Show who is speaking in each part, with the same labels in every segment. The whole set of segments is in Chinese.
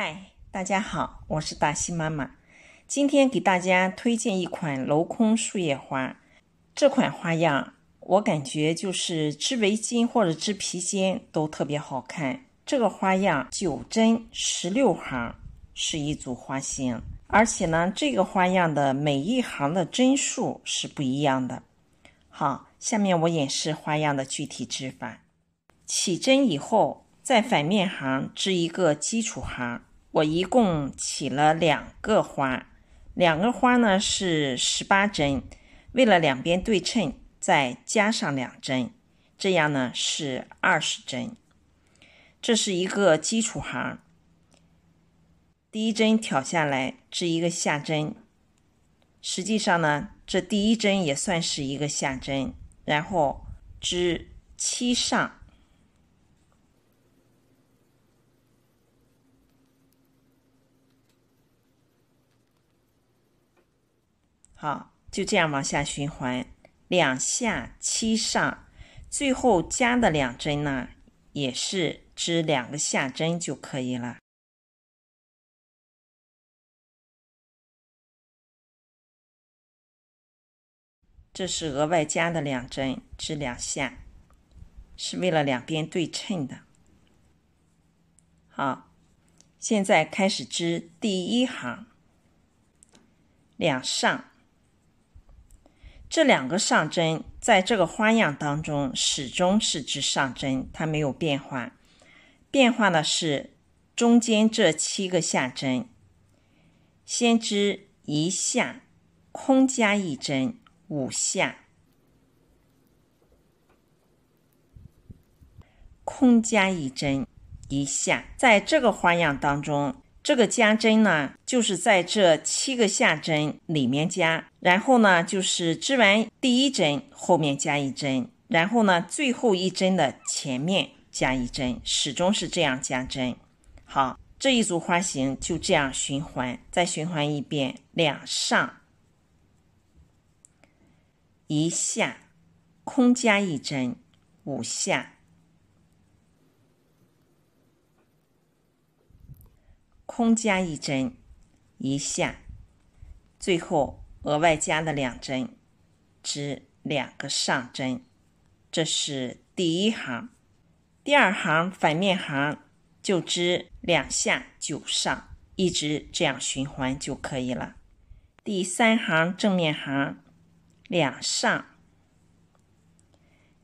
Speaker 1: 嗨，大家好，我是达西妈妈。今天给大家推荐一款镂空树叶花，这款花样我感觉就是织围巾或者织皮肩都特别好看。这个花样九针十六行是一组花型，而且呢，这个花样的每一行的针数是不一样的。好，下面我演示花样的具体织法。起针以后，在反面行织一个基础行。我一共起了两个花，两个花呢是十八针，为了两边对称，再加上两针，这样呢是二十针。这是一个基础行，第一针挑下来织一个下针，实际上呢这第一针也算是一个下针，然后织七上。好，就这样往下循环，两下七上，最后加的两针呢，也是织两个下针就可以了。这是额外加的两针，织两下，是为了两边对称的。好，现在开始织第一行，两上。这两个上针在这个花样当中始终是织上针，它没有变化。变化的是中间这七个下针，先织一下，空加一针，五下，空加一针，一下。在这个花样当中。这个加针呢，就是在这七个下针里面加，然后呢，就是织完第一针后面加一针，然后呢，最后一针的前面加一针，始终是这样加针。好，这一组花型就这样循环，再循环一遍：两上、一下、空加一针、五下。空加一针，一下，最后额外加的两针，织两个上针，这是第一行。第二行反面行就织两下九上，一直这样循环就可以了。第三行正面行两上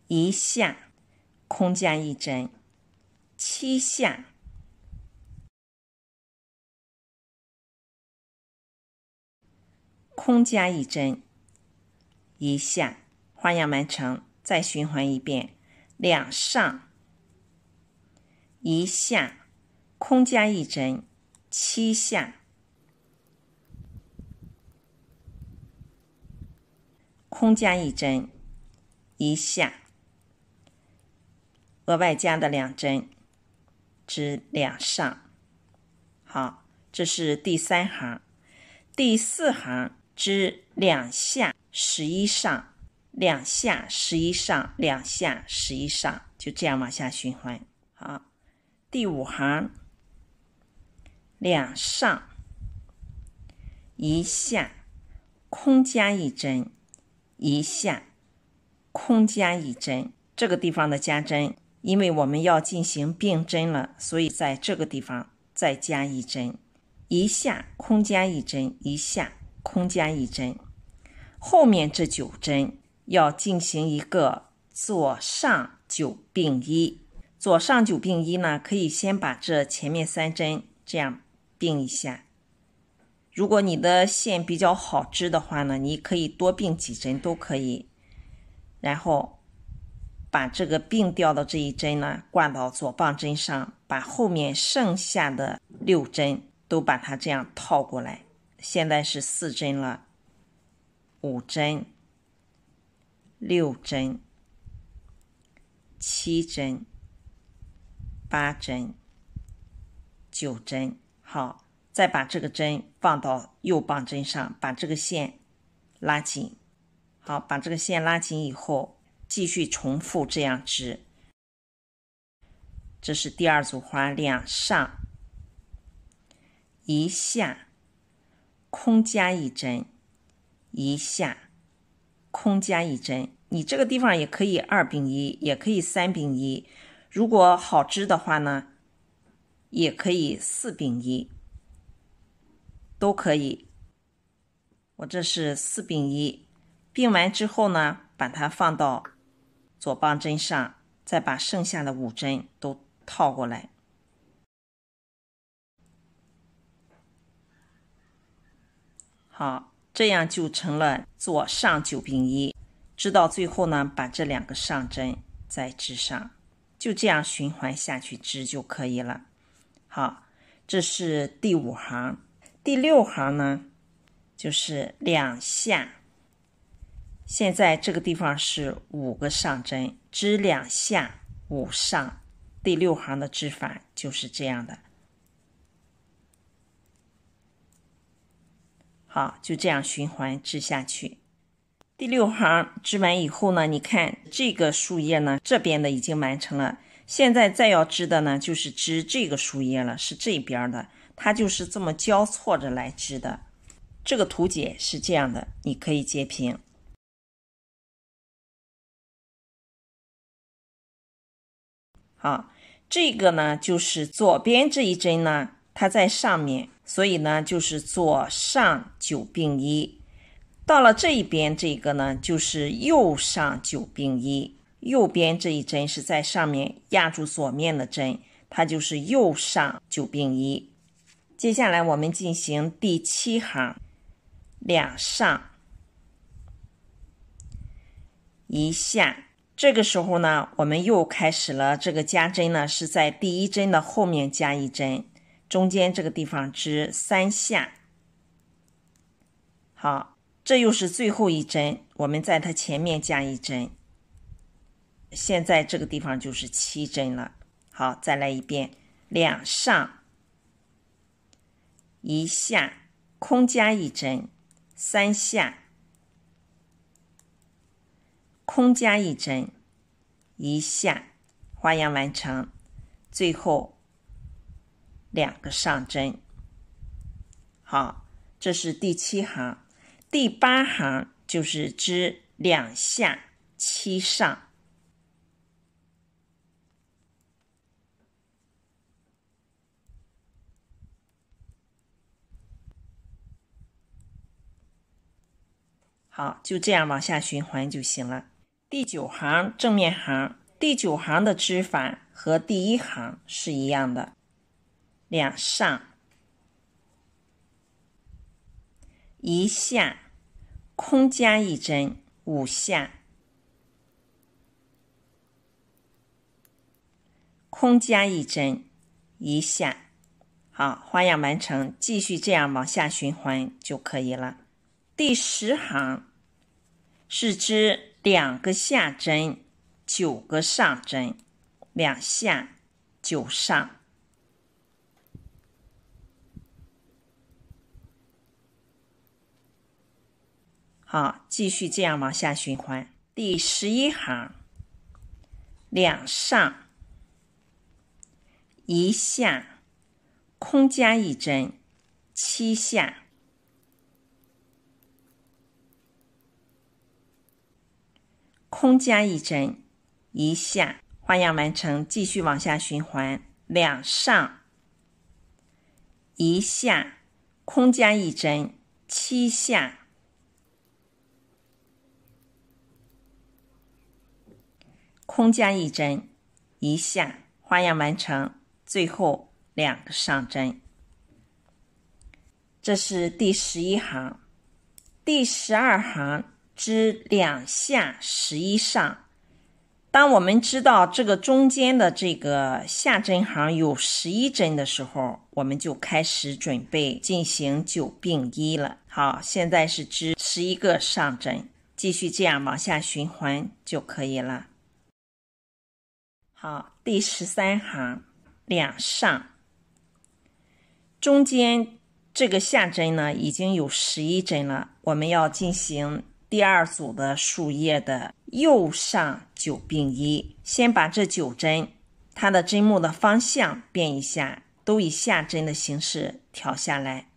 Speaker 1: 一下，空加一针，七下。空加一针，一下花样完成，再循环一遍。两上，一下，空加一针，七下，空加一针，一下。额外加的两针，织两上。好，这是第三行，第四行。织两下十一上，两下十一上，两下十一上，就这样往下循环。好，第五行两上一下，空加一针，一下空加一针。这个地方的加针，因为我们要进行并针了，所以在这个地方再加一针。一下空加一针，一下。空加一针，后面这九针要进行一个左上九并一。左上九并一呢，可以先把这前面三针这样并一下。如果你的线比较好织的话呢，你可以多并几针都可以。然后把这个并掉的这一针呢，挂到左棒针上，把后面剩下的六针都把它这样套过来。现在是四针了，五针、六针、七针、八针、九针。好，再把这个针放到右棒针上，把这个线拉紧。好，把这个线拉紧以后，继续重复这样织。这是第二组花，两上一下。空加一针，一下，空加一针。你这个地方也可以二并一，也可以三并一。如果好织的话呢，也可以四并一，都可以。我这是四并一，并完之后呢，把它放到左棒针上，再把剩下的五针都套过来。好，这样就成了左上九并一，直到最后呢，把这两个上针再织上，就这样循环下去织就可以了。好，这是第五行，第六行呢，就是两下。现在这个地方是五个上针，织两下五上，第六行的织法就是这样的。好，就这样循环织下去。第六行织完以后呢，你看这个树叶呢，这边的已经完成了。现在再要织的呢，就是织这个树叶了，是这边的，它就是这么交错着来织的。这个图解是这样的，你可以截屏。好，这个呢就是左边这一针呢。它在上面，所以呢，就是左上九并一。到了这一边，这个呢，就是右上九并一。右边这一针是在上面压住左面的针，它就是右上九并一。接下来我们进行第七行，两上一下。这个时候呢，我们又开始了这个加针呢，是在第一针的后面加一针。中间这个地方织三下，好，这又是最后一针，我们在它前面加一针。现在这个地方就是七针了。好，再来一遍，两上，一下，空加一针，三下，空加一针，一下，花样完成，最后。两个上针，好，这是第七行，第八行就是织两下七上，好，就这样往下循环就行了。第九行正面行，第九行的织法和第一行是一样的。两上，一下，空加一针，五下，空加一针，一下，好，花样完成，继续这样往下循环就可以了。第十行是织两个下针，九个上针，两下，九上。好，继续这样往下循环。第十一行，两上，一下，空加一针，七下，空加一针，一下，花样完成。继续往下循环，两上，一下，空加一针，七下。空加一针，一下花样完成，最后两个上针。这是第十一行，第十二行织两下十一上。当我们知道这个中间的这个下针行有十一针的时候，我们就开始准备进行九并一了。好，现在是织十一个上针，继续这样往下循环就可以了。好，第十三行两上，中间这个下针呢已经有十一针了，我们要进行第二组的树叶的右上九并一，先把这九针它的针目的方向变一下，都以下针的形式挑下来。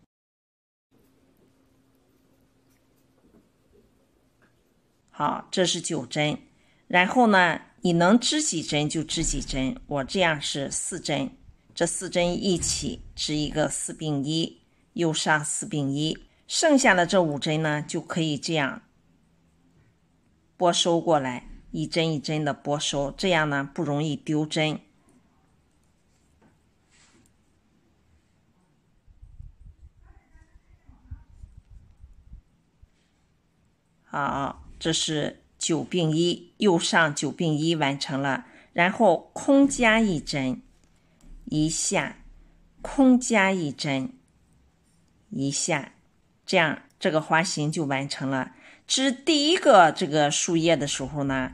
Speaker 1: 好，这是九针，然后呢？你能织几针就织几针，我这样是四针，这四针一起织一个四并一，又上四并一，剩下的这五针呢就可以这样拨收过来，一针一针的拨收，这样呢不容易丢针。好，这是。九并一，右上九并一完成了，然后空加一针一下，空加一针一下，这样这个花形就完成了。织第一个这个树叶的时候呢，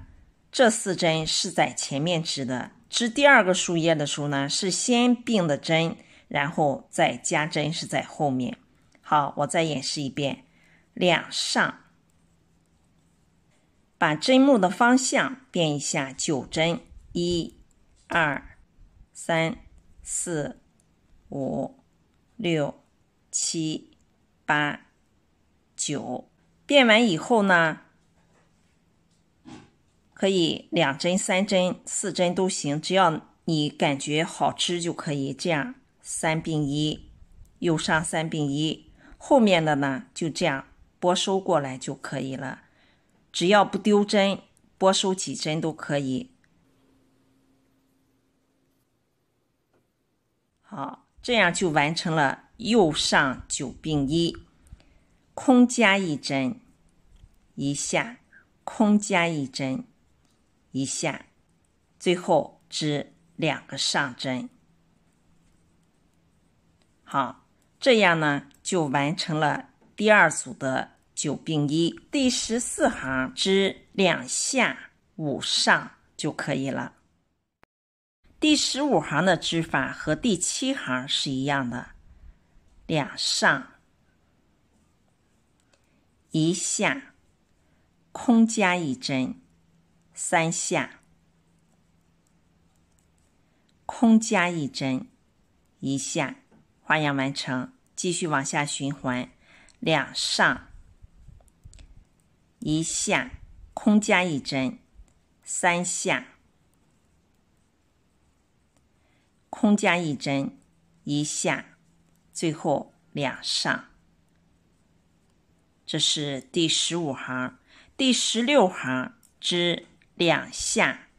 Speaker 1: 这四针是在前面织的；织第二个树叶的时候呢，是先并的针，然后再加针是在后面。好，我再演示一遍，两上。把针目的方向变一下，九针，一、二、三、四、五、六、七、八、九。变完以后呢，可以两针、三针、四针都行，只要你感觉好织就可以。这样三并一，右上三并一，后面的呢就这样拨收过来就可以了。只要不丢针，拨收几针都可以。好，这样就完成了右上九并一，空加一针一下，空加一针一下，最后织两个上针。好，这样呢就完成了第二组的。九并一，第十四行织两下五上就可以了。第十五行的织法和第七行是一样的：两上，一下，空加一针，三下，空加一针，一下，花样完成，继续往下循环，两上。一下，空加一针；三下，空加一针；一下，最后两上。这是第十五行，第十六行织两下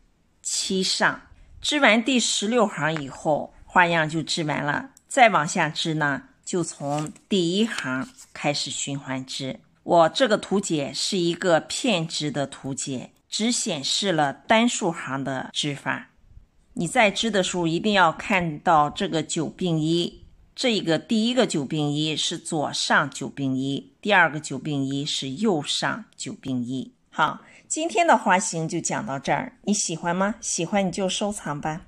Speaker 1: 七上。织完第十六行以后，花样就织完了。再往下织呢，就从第一行开始循环织。我这个图解是一个片织的图解，只显示了单数行的织法。你在织的时候一定要看到这个九并一，这个第一个九并一是左上九并一，第二个九并一是右上九并一。好，今天的花型就讲到这儿，你喜欢吗？喜欢你就收藏吧。